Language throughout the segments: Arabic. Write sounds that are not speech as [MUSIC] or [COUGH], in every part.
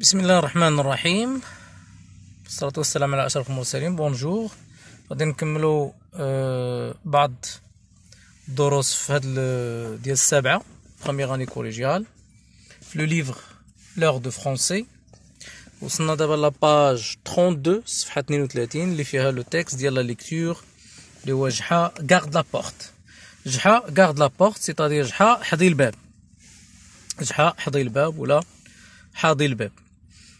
بسم الله الرحمن الرحيم الصلاة والسلام على أشرف المرسلين بونجور غادي نكملو آه بعض الدروس في هاد ديال السابعة بخومييغ اني كوليجيال في لو ليفغ لوغ دو فرونسي وصلنا دابا لاباج 32 صفحة 32 اللي فيها لو تيكست ديال لا ليكتور اللي هو جحا كارد لا بورت جحا كارد لا بورت سيتادير جحا حضي الباب جحا حضي الباب ولا حاضي الباب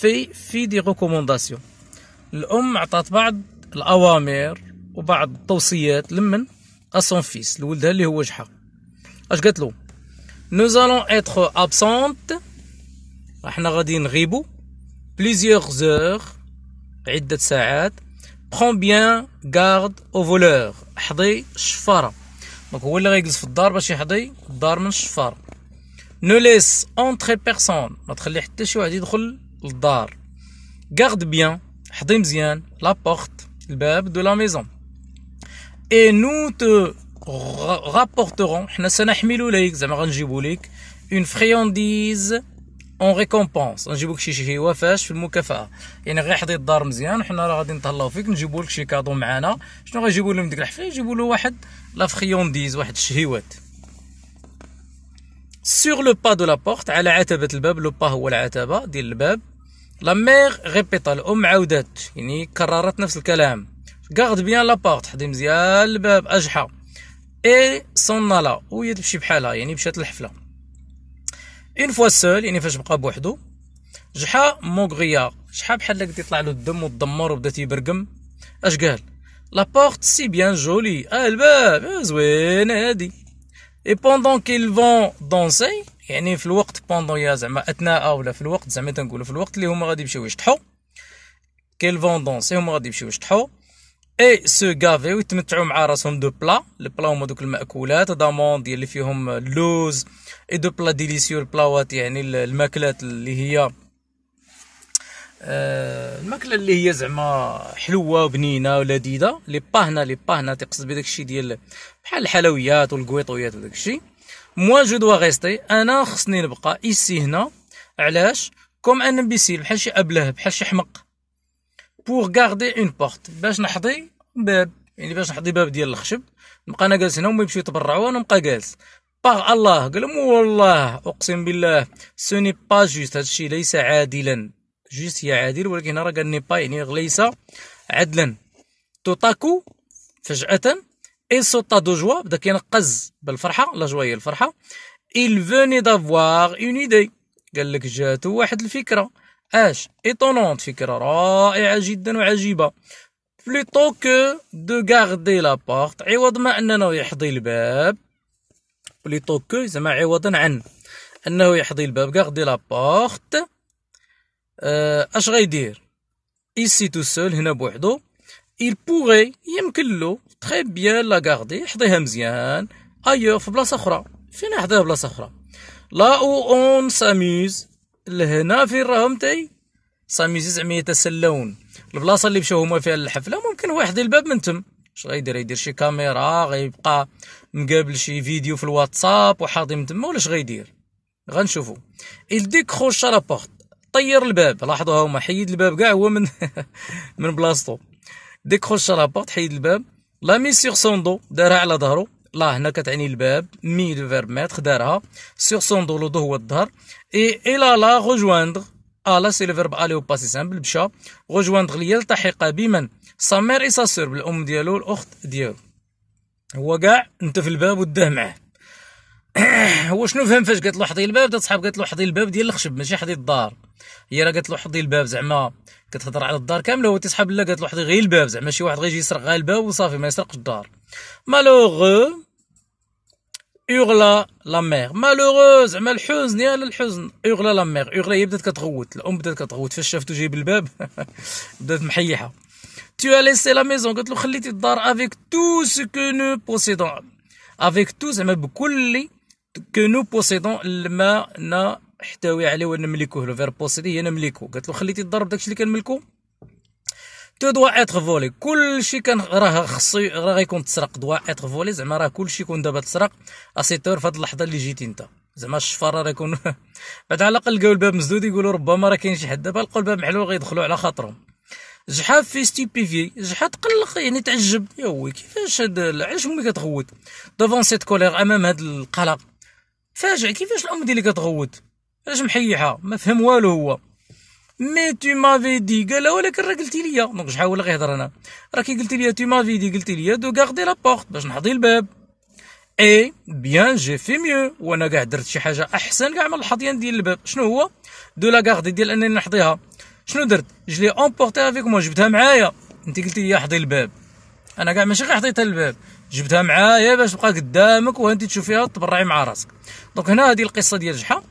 في في دي ريكومونداسيون الام عطات بعض الاوامر وبعض التوصيات لمن اسون فيس لولدها اللي هو جحا اش قالت له نو زالون اتر ابسونت احنا غادي نغيبو بليزيوغ زور عده ساعات برون بيان غارد او فولور حضي الشفاره دونك هو اللي غيجلس في الدار باش يحضي الدار من الشفاره نو ليس اونتري بيرسون ما تخلي حتى شي واحد يدخل للدار garde بيان حضي مزيان لا بورت الباب دو لا ميزون اي نو تو rapporterons حنا سنحمل لك زعما غنجيبو لك اون friandise اون ريكومبونس نجيبوك شي شي وفاش في المكافاه يعني غير حضي الدار مزيان وحنا راه غادي نتهلاو فيك نجيبو لك شي كادو معانا شنو غيجيبو لهم ديك الحفله يجيبو له واحد لا فريونديز واحد الشهيوات سور لو با دو لا بورت على عتبه الباب لو با هو العتبه ديال الباب لا ميغ غيبيطا الام عاودت يعني كررت نفس الكلام كارد بيان لابارت حدي مزيان الباب اجحى اي صنالا وهي تمشي بحالها يعني مشات الحفله اون فوا سول يعني فاش بقى بوحدو جحا موغريا شحال بحال هكا تيطلع له الدم والدمر وبدا تيبرقم اش قال بورت سي بيان جولي اه الباب زوين هادي اي بوندون كيل فون دونسي يعني في الوقت بوندون يا زعما اثناء ولا في الوقت زعما تنقولوا في الوقت اللي هما غادي يمشيو يشطحوا كاين الفوندونسي هما غادي يمشيو يشطحوا اي سو غافي ويتمتعوا مع راسهم دو بلا لي بلا هما دوك الماكولات داموند اللي فيهم اللوز اي دو بلا ديليسيو البلاوات يعني الماكلات اللي هي آه، الماكله اللي هي زعما حلوه وبنينه ولذيذه لي هنا لي هنا تقصد بداك الشيء ديال بحال الحلويات والكويطويات وداك الشيء موا جو دوا غيستي انا خصني نبقى ايسي هنا علاش كوم ان امبيسيل بحال شي ابله بحال شي حمق بور غاردي اون بورت باش نحضي باب يعني باش نحضي باب ديال الخشب نبقى انا جالس هنا هما يمشيو يتبرعوا وانا نبقى جالس باغ الله قال والله اقسم بالله سوني با جوست هادشي ليس عادلا جوست هي عادل ولكن هنا راه قال ني با يعني ليس عدلا توتاكو فجأة il sauta de joie بدا كينقز بالفرحه لا جوا هي الفرحه il venait d'avoir une idée قال لك جاتو واحد الفكره اش ايطونونت فكره رائعه جدا وعجيبه بلوتو كو دو غاردي لا بورت عوض ما اننا يحضي الباب بلوتو كو زعما عوضا عن انه يحضي الباب غاردي لا بورت اش غيدير سي تو سول هنا بوحدو il pourrait يمكن له تخي بيان لا كاردي حضيها مزيان ايوغ في بلاصه اخرى فين حضيها بلاصه اخرى لا او اون ساميز لهنا فين راهم تاي ساميز زعما يتسلون البلاصه اللي مشاو هما فيها الحفله ممكن واحد الباب من تم اش غيدير يدير شي كاميرا غيبقى مقابل شي فيديو في الواتساب وحاضي من تما ولا اش غيدير غنشوفو ال décrocha la بورت طير الباب لاحظوا هما حيد الباب كاع هو من [LAUGHS] من بلاصتو ديكروشا لا بورت حيد الباب لا مي سيغ دو دارها على ظهره لا هنا كتعني الباب مي دو فيرب ماتخ دارها سيغ سون دو لو دو هو الظهر اي الى لا غوجواندغ الا سي لو فيرب الي وباسي سامبل مشى غوجواندغ ليلتحق بمن بمن مير اي ساسور بالام ديالو الاخت ديالو هو كاع انت في الباب وداه معاه هو شنو فهم فاش قالت له حضي الباب تصحاب صحاب قالت له حضي الباب ديال الخشب ماشي حضي الدار هي راه قالت له حضي الباب زعما كتهضر على الدار كامله هو تيسحب لا قالت له واحد غير الباب زعما شي واحد غيجي يسرق غير الباب وصافي ما يسرقش الدار مالوغ يغلى لا ميغ مالوغوز زعما الحزن يا الحزن يغلى لا ميغ يغلى هي بدات كتغوت الام بدات كتغوت فاش شافته جايب الباب [LAUGHS] بدات محيحه tu as laissé la maison قالت له خليتي الدار avec tout ce que nous possédons avec tout زعما بكل que nous possédons لما احتوي عليه وانا مليكوه لو فير بوسيدي هي انا مليكو قالت له خليتي تضرب داكشي اللي كان ملكو تو دوا اتر فولي كلشي كان راه خصو راه غيكون تسرق دوا اتر فولي زعما راه كلشي يكون دابا تسرق اسيتور في هاد اللحظه اللي جيتي انت زعما الشفاره راه يكون [LAUGHS] بعد على الاقل لقاو الباب مسدود يقولوا ربما راه كاين شي حد دابا لقاو الباب محلول غيدخلوا على خاطرهم جحا في ستيبيفي جحا تقلق يعني تعجب يا وي كيفاش هاد علاش امي كتغوت دوفون سيت كولير امام هاد القلق فاجع كيفاش الام ديالي كتغوت علاش محيحه ما فهم والو هو مي تو مافي دي قالها ولكن راه قلتي ليا دونك شحال ولا غيهضر انا راكي قلتي ليا تو مافي دي قلتي ليا دو غاردي لا بورت باش نحضي الباب اي بيان جي في ميو وانا كاع درت شي حاجه احسن كاع من الحضيان ديال الباب شنو هو دو لا غاردي ديال انني نحضيها شنو درت جلي امبورتي افيك مو جبتها معايا انت قلتي لي حضي الباب انا كاع ماشي غير حطيتها الباب جبتها معايا باش تبقى قدامك وانت تشوفيها تبرعي مع راسك دونك هنا هذه القصه ديال جحا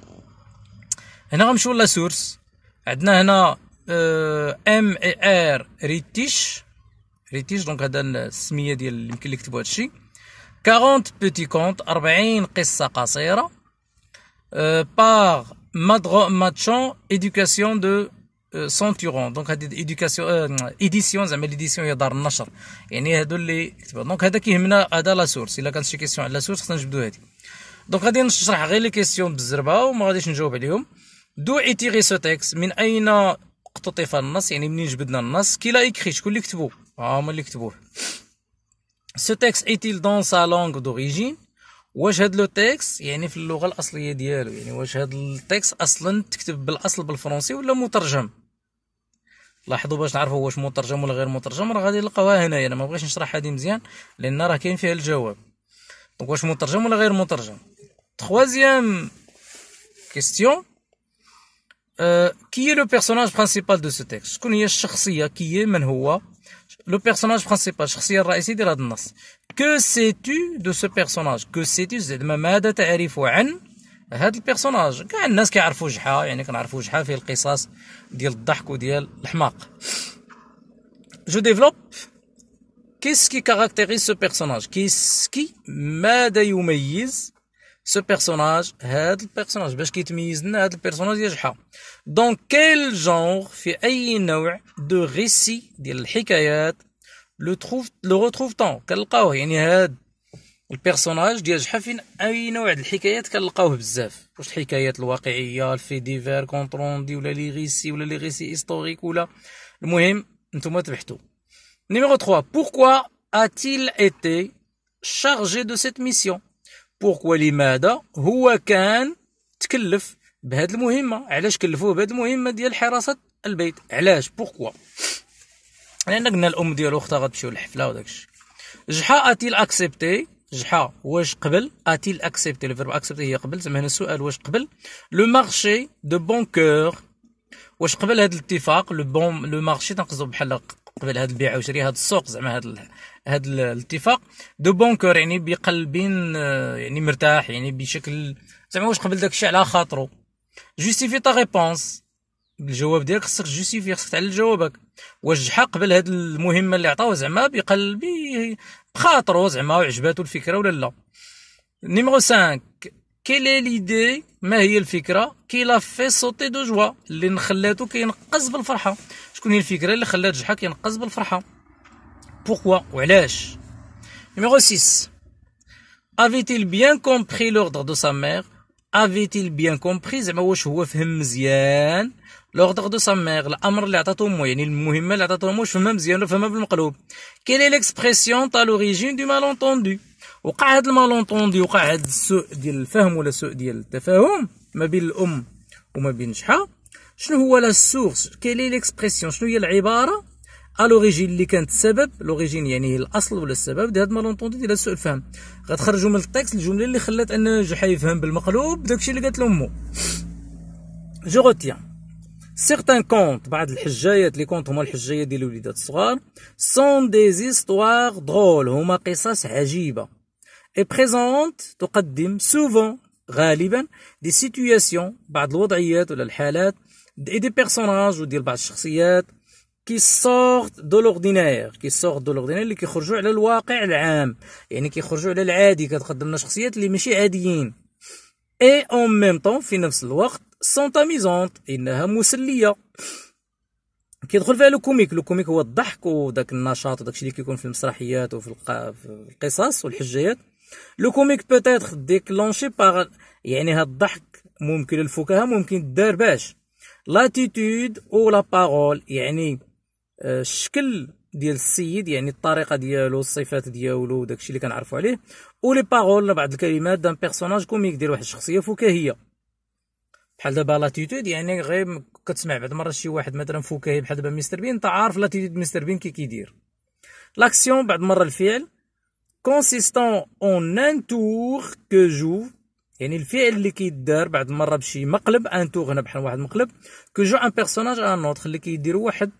هنا غنمشيو لا سورس عندنا هنا ام اي ار ريتيش ريتيش دونك هذا السميه ديال اللي يمكن لك تكتبوا هذا الشيء 40 بوتي كونت 40 قصه قصيره بار ماتشون ايديوكاسيون دو سونتورون دونك هذه ايديوكاسيون ايديسيون آه، زعما ليديسيون هي دار النشر يعني هادو اللي كتبوا دونك هذا كيهمنا هذا لا سورس الا كانت شي كيسيون على لا سورس خصنا نجبدو هادي دونك غادي نشرح غير لي كيسيون بالزربه وما غاديش نجاوب عليهم دو ايتيغي سو تيكس من اين اقتطف النص يعني منين جبدنا النص كي لا ايكري شكون اللي كتبو ها آه، هما اللي كتبوه سو تيكس ايتيل دون سا لونغ دوريجين واش هاد لو تيكس يعني في اللغه الاصليه ديالو يعني واش هاد التيكس اصلا تكتب بالاصل بالفرنسي ولا مترجم لاحظوا باش نعرفوا واش مترجم ولا غير مترجم راه غادي نلقاوها هنايا انا ما بغيتش نشرح هادي مزيان لان راه كاين فيها الجواب دونك واش مترجم ولا غير مترجم تخوازيام كيستيون qui est le personnage principal de ce texte شكون هي الشخصية qui est من هو le personnage principal الشخصية الرئيسية ديال هذا النص que sais-tu de ce personnage que sais-tu زعما ماذا تعرف عن هذا البيرسوناج كاع الناس كيعرفوا جحا يعني كنعرفوا جحا في القصص ديال الضحك وديال الحماق جو ديفلوب كيس كي كاركتيريز سو بيرسوناج كيس كي ماذا يميز ce personnage هذا personnage, باش كيتميز لنا هذا البيرسوناج ينجحها دونك quel genre, في اي نوع de récit, ديال الحكايات le trouve, le retrouve-t-on كنلقاوه يعني هذا البيرسوناج ديال جحا فين اي نوع د الحكايات كنلقاوه بزاف واش الحكايات الواقعيه الفي ديفير دي ولا لي ريسي ولا لي ريسي هيستوريك ولا المهم نتوما تبحثوا نيميرو 3 pourquoi a-t-il été chargé de cette mission بوركوا لماذا هو كان تكلف بهاد المهمه علاش كلفوه بهاد المهمه ديال حراسه البيت علاش بوركوا لان قلنا الام ديالو اختها غتمشيو للحفله وداكشي جحا اتيل اكسبتي جحا واش قبل اتيل اكسبتي الفيرب اكسبتي هي قبل زعما هنا السؤال واش قبل لو مارشي دو بون كوغ واش قبل هاد الاتفاق لو بون لو مارشي تنقصدو بحال قبل هذا البيع وشري هذا السوق زعما هذا هذا الاتفاق دو بون كور يعني بقلب آه، يعني مرتاح يعني بشكل زعما واش قبل داك الشيء على خاطرو جوستيفي تا ريبونس الجواب ديالك خصك جوستيفي خصك تعلل جوابك واش جحا قبل هاد المهمه اللي عطاوه زعما بقلب بخاطرو زعما وعجباتو الفكره ولا لا نيميرو 5 كيل ليدي ما هي الفكره كي لا في سوتي دو جوا اللي خلاتو كينقز بالفرحه شكون هي الفكره اللي خلات جحا كينقز بالفرحه بوكوا وعلاش نيميرو 6 avait-il bien compris l'ordre de sa mère avait-il bien compris زعما واش هو فهم مزيان لوردر دو سا مير الامر اللي عطاتو مو يعني المهمه اللي عطاتو مو فهمها مزيان فهمها بالمقلوب كيل اي ليكسبرسيون تا لوريجين دو مالونتوندو وقع هاد المالونتوندو وقع هاد السوء ديال الفهم ولا السوء ديال التفاهم ما بين الام وما بين شحال شنو هو لا سورس كيلي ليكسبرسيون شنو هي العباره الوريجين اللي كانت السبب لوريجين يعني الاصل ولا السبب ديال هاد مالونتوندي ديال سوء الفهم غتخرجوا من التكست الجمله اللي خلات ان جحا يفهم بالمقلوب داكشي اللي قالت لامو جو روتيان سيغتان كونت بعض الحجايات لي كونت هما الحجايات ديال الوليدات الصغار سون دي زيستوار درول هما قصص عجيبه اي بريزونت تقدم سوفون غالبا دي سيتوياسيون بعض الوضعيات ولا الحالات اي دي بيرسوناج وديال بعض الشخصيات كي سورت دو لوردينير كي سورت دو لوردينير اللي كيخرجوا على الواقع العام يعني كيخرجوا على العادي كتقدم لنا شخصيات اللي ماشي عاديين اي اون ميم طون في نفس الوقت سونت اميزونت انها مسليه كيدخل فيها لو كوميك لو كوميك هو الضحك وداك النشاط وداك الشيء اللي كيكون في المسرحيات وفي القصص والحجيات لو كوميك بوتيتر ديكلونشي باغ يعني هاد الضحك ممكن الفكاهه ممكن دار باش لاتيتود او لا بارول يعني الشكل ديال السيد يعني الطريقه ديالو الصفات ديالو داكشي اللي كنعرفوا عليه او لي بارول بعض الكلمات دان بيرسوناج كوميك ديال واحد الشخصيه فكاهيه بحال دابا لاتيتود يعني غير كتسمع بعض المرات شي واحد مثلا فكاهي بحال دابا مستر بين انت عارف لاتيتود مستر بين كي كيدير لاكسيون بعض مره الفعل كونسيستون اون ان تور كو جو يعني الفعل اللي كيدار بعد المره بشي مقلب ان هنا بحال واحد مقلب كيجو ان بيرسوناج ان اوتر اللي كيدير واحد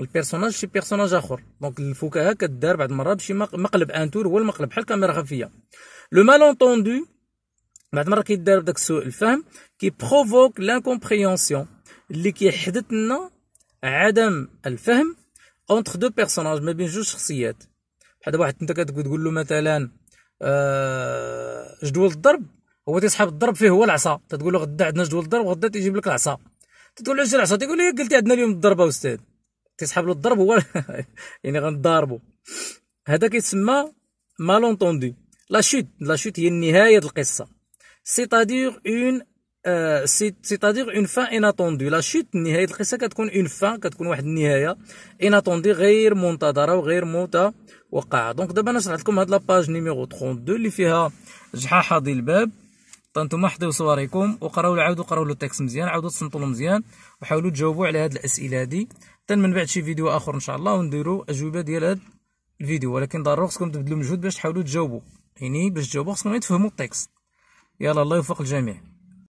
البيرسوناج شي بيرسوناج اخر دونك الفكاهه كدار بعد المره بشي مقلب ان تور هو المقلب بحال كاميرا خفيه لو مالونتوندو بعض بعد كيدار بداك سوء الفهم كي بروفوك لانكومبريونسيون اللي كيحدث لنا عدم الفهم اونتر دو بيرسوناج ما بين جوج شخصيات بحال واحد انت كتقول له مثلا اش آه، جدول الضرب هو تيسحب الضرب فيه هو العصا تتقول له غدا عندنا جدول الضرب غدا تيجيب لك العصا تتقول له اجي العصا تيقول لي قلتي عندنا اليوم الضربه استاذ تيسحب له الضرب هو [LAUGHS] يعني غنضاربو هذا كيتسمى مالونتوندي لا شوت لا شوت هي نهايه القصه سيتادير اون سيتادير اون فان اناتوندي لا شوت نهايه القصه كتكون اون فان كتكون واحد النهايه اناتوندي غير منتظره وغير متوقعه دونك دابا انا شرحت لكم هاد لاباج نيميرو 32 اللي فيها جحاحه ديال الباب فانتم احضروا صوريكم وقراو عاودوا قراو له التكست مزيان عاودوا تصنتوا مزيان وحاولوا تجاوبوا على هاد الاسئله هادي حتى من بعد شي فيديو اخر ان شاء الله ونديروا اجوبه ديال هاد الفيديو ولكن ضروري خصكم تبذلوا مجهود باش تحاولوا تجاوبوا يعني باش تجاوبوا خصكم تفهموا التكست يلا الله يوفق الجميع